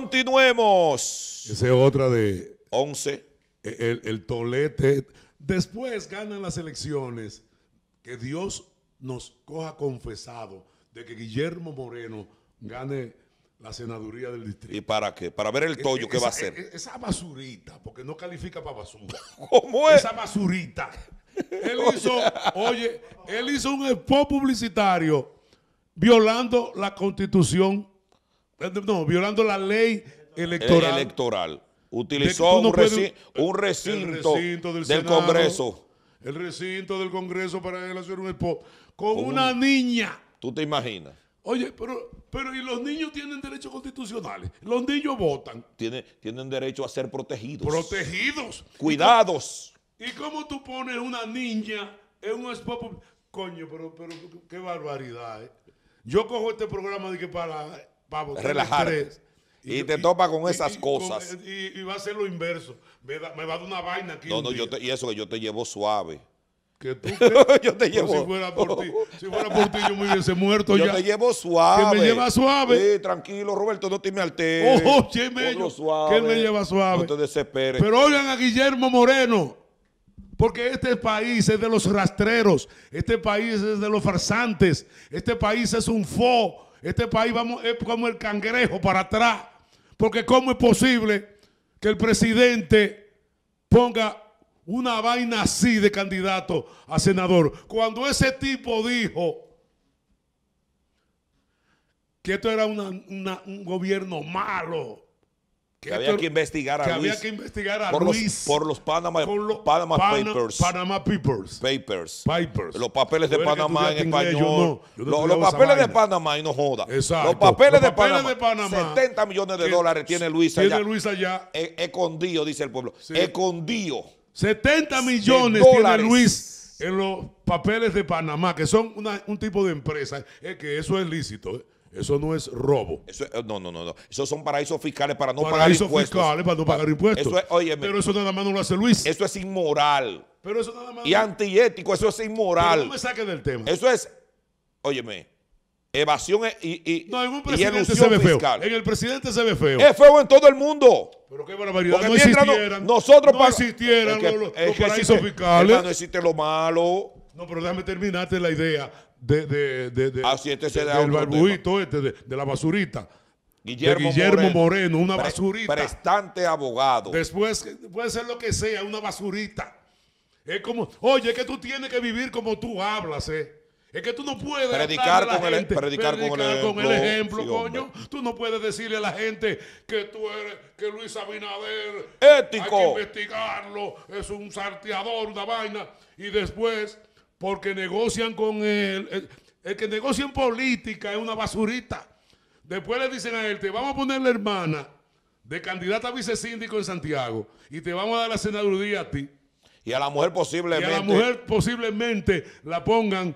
Continuemos. Esa es otra de... 11. El, tolete. Después ganan las elecciones. Que Dios nos coja confesado de que Guillermo Moreno gane la senaduría del distrito. ¿Y para qué? Para ver el e, tollo e, que va a hacer. E, esa basurita, porque no califica para basura. ¿Cómo es? Esa basurita. Él hizo, oye, él hizo un spot publicitario violando la constitución no, violando la ley electoral. Eh, electoral. Utilizó un, recinto, del, Congreso. El recinto del Congreso para hacer un spot con, una niña. ¿Tú te imaginas? Oye, pero, pero y los niños tienen derechos constitucionales. Los niños votan. Tienen, tienen derecho a ser protegidos. Protegidos. Cuidados. ¿Y cómo tú pones una niña en un spot? Coño, pero, qué barbaridad. Eh. Yo cojo este programa de que para relajar. Y, te topa con esas cosas. y, va a ser lo inverso. Me, va a dar una vaina aquí. No, no, yo y eso que yo te llevo suave. Que tú yo te llevo. Si fuera por ti, si fuera por ti, yo me hubiese muerto yo ya. Yo te llevo suave. Que me lleva suave. Sí, tranquilo, Roberto, no te me alteres. Oh, oh Que me lleva suave. No te desesperes. Pero oigan a Guillermo Moreno. Porque este país es de los rastreros. Este país es de los farsantes. Este país es un fo este país vamos, es como el cangrejo para atrás. Porque ¿cómo es posible que el presidente ponga una vaina así de candidato a senador? Cuando ese tipo dijo que esto era un gobierno malo, que, había que investigar a Luis. por Los, Panama, Papers. Los papeles de Panamá en español. los, papeles de Panamá, y no joda. Los papeles, de, Panamá, 70 millones de dólares tiene Luis allá. allá. E-, escondido, dice el pueblo. Escondido. 70 millones tiene Luis en los papeles de Panamá, que son un tipo de empresa, es eh, que eso es lícito. Eh. Eso no es robo. Eh, no, no, no, no. Esos son paraísos fiscales para no pagar impuestos. Paraísos fiscales para no pagar impuestos. Pero eso nada más no lo hace Luis. Eso es inmoral. Pero eso nada más. Y antiético, eso es inmoral. no me saques del tema. Eso es, óyeme, evasión e- y, y, no, en un presidente se ve feo. En el presidente se ve feo. Es feo en todo el mundo. Pero qué barbaridad. no existieran. nosotros existieran que, los, paraísos fiscales. No existe lo malo. No, pero déjame terminarte la idea de, de, de, de barbuito este, este de, la basurita. Guillermo, de Guillermo Moreno, una basurita. Prestante abogado. Después puede ser lo que sea, una basurita. Es como, oye, es que tú tienes que vivir como tú hablas, ¿eh? Es que tú no puedes e-, predicar, con, el, predicar, con, el, ejemplo, coño. Tú no puedes decirle a la gente que tú eres, que Luis Abinader ético. Hay que investigarlo, es un sarteador, una vaina. Y después porque negocian con él. El, que negocia en política es una basurita. Después le dicen a él, te vamos a poner la hermana de candidata a vicesíndico en Santiago y te vamos a dar la senaduría a ti. Y a la mujer posiblemente. Y a la mujer posiblemente la pongan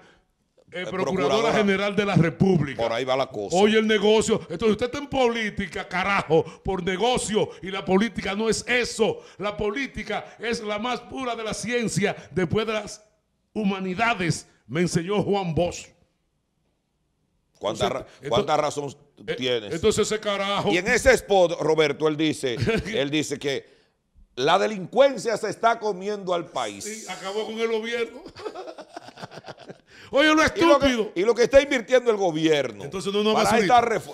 eh, procuradora, procuradora, general de la República. Por ahí va la cosa. Oye, el negocio. Entonces, usted está en política, carajo, por negocio. Y la política no es eso. La política es la más pura de la ciencia después de las humanidades me enseñó Juan Bosch. ¿Cuánta, cuánta razón eh, tienes? Entonces ese carajo. Y en ese spot, Roberto, él dice, él dice que la delincuencia se está comiendo al país. Sí, acabó con el gobierno. Oye, lo estúpido. Y lo que, está invirtiendo el gobierno. Entonces no, no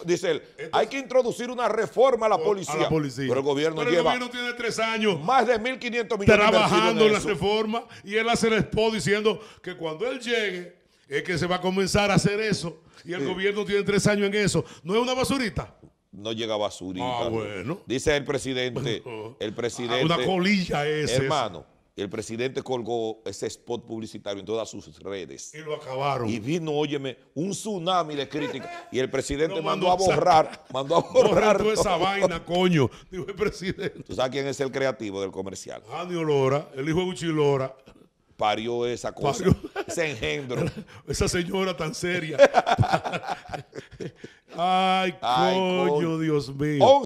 Dice él, hay que introducir una reforma a la policía. la policía. Pero el gobierno lleva. tiene tres años. Más de 1.500 millones Trabajando en, la reforma. Y él hace el expo diciendo que cuando él llegue, es que se va a comenzar a hacer eso. Y el gobierno tiene tres años en eso. ¿No es una basurita? no llega basurita. Ah, bueno. Dice el presidente. El ah, presidente. una colilla es. Hermano, y El presidente colgó ese spot publicitario en todas sus redes. Y lo acabaron. Y vino, óyeme, un tsunami de crítica. Y el presidente mandó, a borrar, mandó a borrar. toda esa vaina, coño. Dijo el presidente. ¿Tú sabes quién es el creativo del comercial? Andy Lora, el hijo de Uchilora. Parió esa cosa, ese engendro. esa señora tan seria. Ay, coño, Dios mío.